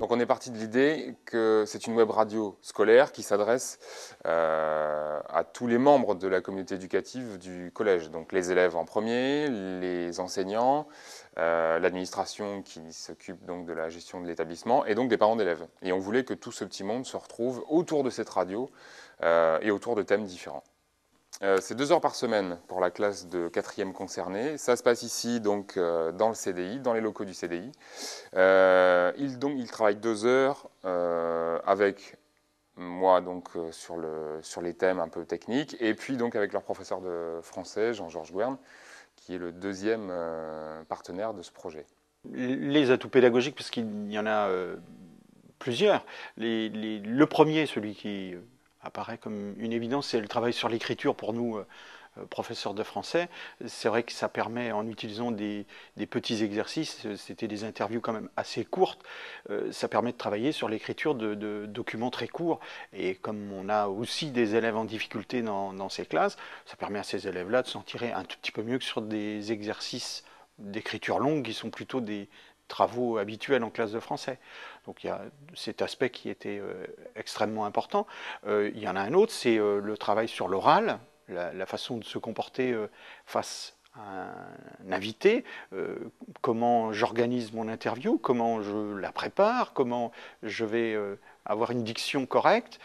Donc on est parti de l'idée que c'est une web radio scolaire qui s'adresse euh, à tous les membres de la communauté éducative du collège, donc les élèves en premier, les enseignants, euh, l'administration qui s'occupe donc de la gestion de l'établissement et donc des parents d'élèves. Et on voulait que tout ce petit monde se retrouve autour de cette radio euh, et autour de thèmes différents. Euh, c'est deux heures par semaine pour la classe de quatrième concernée. Ça se passe ici, donc, euh, dans le CDI, dans les locaux du CDI. Euh, il, donc, travaille deux heures euh, avec moi, donc, sur, le, sur, les thèmes un peu techniques, et puis, donc, avec leur professeur de français, Jean-Georges Guern, qui est le deuxième partenaire de ce projet. Les atouts pédagogiques, parce qu'il y en a plusieurs. le premier, celui qui apparaît comme une évidence, c'est le travail sur l'écriture pour nous, euh, professeurs de français, c'est vrai que ça permet, en utilisant des, petits exercices, euh, c'était des interviews quand même assez courtes, euh, ça permet de travailler sur l'écriture de, documents très courts. Et comme on a aussi des élèves en difficulté dans ces classes, ça permet à ces élèves-là de s'en tirer un tout petit peu mieux que sur des exercices d'écriture longue qui sont plutôt des, travaux habituels en classe de français. Donc il y a cet aspect qui était euh, extrêmement important. Euh, il y en a un autre, c'est euh, le travail sur l'oral, la, façon de se comporter face à un invité, comment j'organise mon interview, comment je la prépare, comment je vais avoir une diction correcte.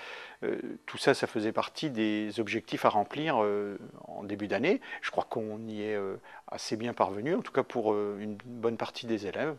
tout ça, ça faisait partie des objectifs à remplir en début d'année. Je crois qu'on y est assez bien parvenu, en tout cas pour une bonne partie des élèves.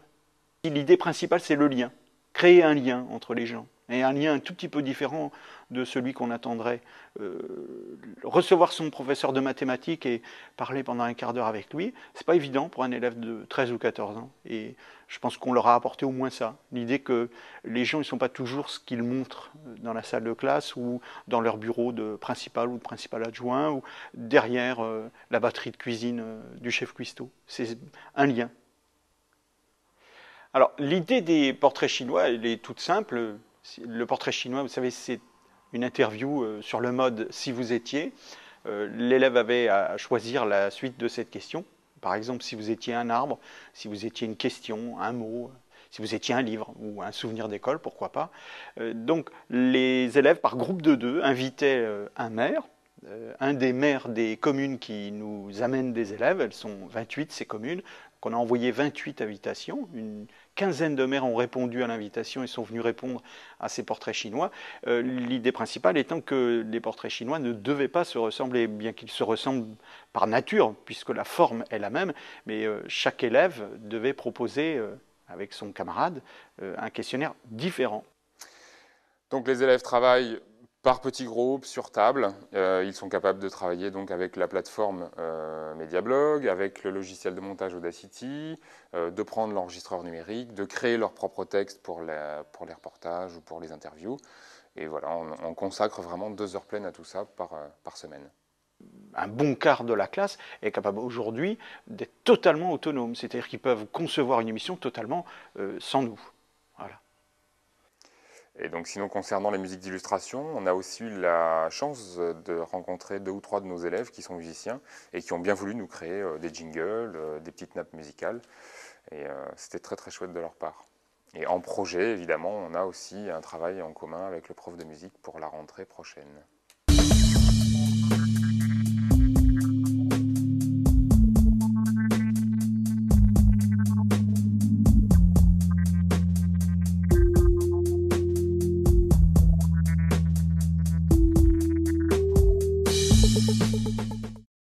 L'idée principale, c'est le lien, créer un lien entre les gens, et un lien un tout petit peu différent de celui qu'on attendrait. Euh, recevoir son professeur de mathématiques et parler pendant un quart d'heure avec lui, n'est pas évident pour un élève de 13 ou 14 ans. Et je pense qu'on leur a apporté au moins ça, l'idée que les gens ne sont pas toujours ce qu'ils montrent dans la salle de classe ou dans leur bureau de principal ou de principal adjoint ou derrière euh, la batterie de cuisine euh, du chef cuistot. C'est un lien, alors, l'idée des portraits chinois, elle est toute simple. Le portrait chinois, vous savez, c'est une interview euh, sur le mode si vous étiez. Euh, L'élève avait à choisir la suite de cette question. Par exemple, si vous étiez un arbre, si vous étiez une question, un mot, si vous étiez un livre ou un souvenir d'école, pourquoi pas. Euh, donc, les élèves, par groupe de deux, invitaient un maire un des maires des communes qui nous amènent des élèves, elles sont 28 ces communes, qu'on a envoyé 28 invitations, une quinzaine de maires ont répondu à l'invitation et sont venus répondre à ces portraits chinois. Euh, l'idée principale étant que les portraits chinois ne devaient pas se ressembler, bien qu'ils se ressemblent par nature, puisque la forme est la même, mais euh, chaque élève devait proposer, euh, avec son camarade, un questionnaire différent. Donc les élèves travaillent par petits groupes, sur table. ils sont capables de travailler donc avec la plateforme Mediablog, avec le logiciel de montage Audacity, euh, de prendre l'enregistreur numérique, de créer leur propre texte pour, pour les reportages ou pour les interviews. Et voilà, on, consacre vraiment deux heures pleines à tout ça par, euh, par semaine un bon quart de la classe est capable aujourd'hui d'être totalement autonome, c'est-à-dire qu'ils peuvent concevoir une émission totalement euh, sans nous. Et donc sinon, concernant les musiques d'illustration, on a aussi eu la chance de rencontrer deux ou trois de nos élèves qui sont musiciens et qui ont bien voulu nous créer euh, des jingles, euh, des petites nappes musicales. Et euh, c'était très très chouette de leur part. Et en projet, évidemment, on a aussi un travail en commun avec le prof de musique pour la rentrée prochaine.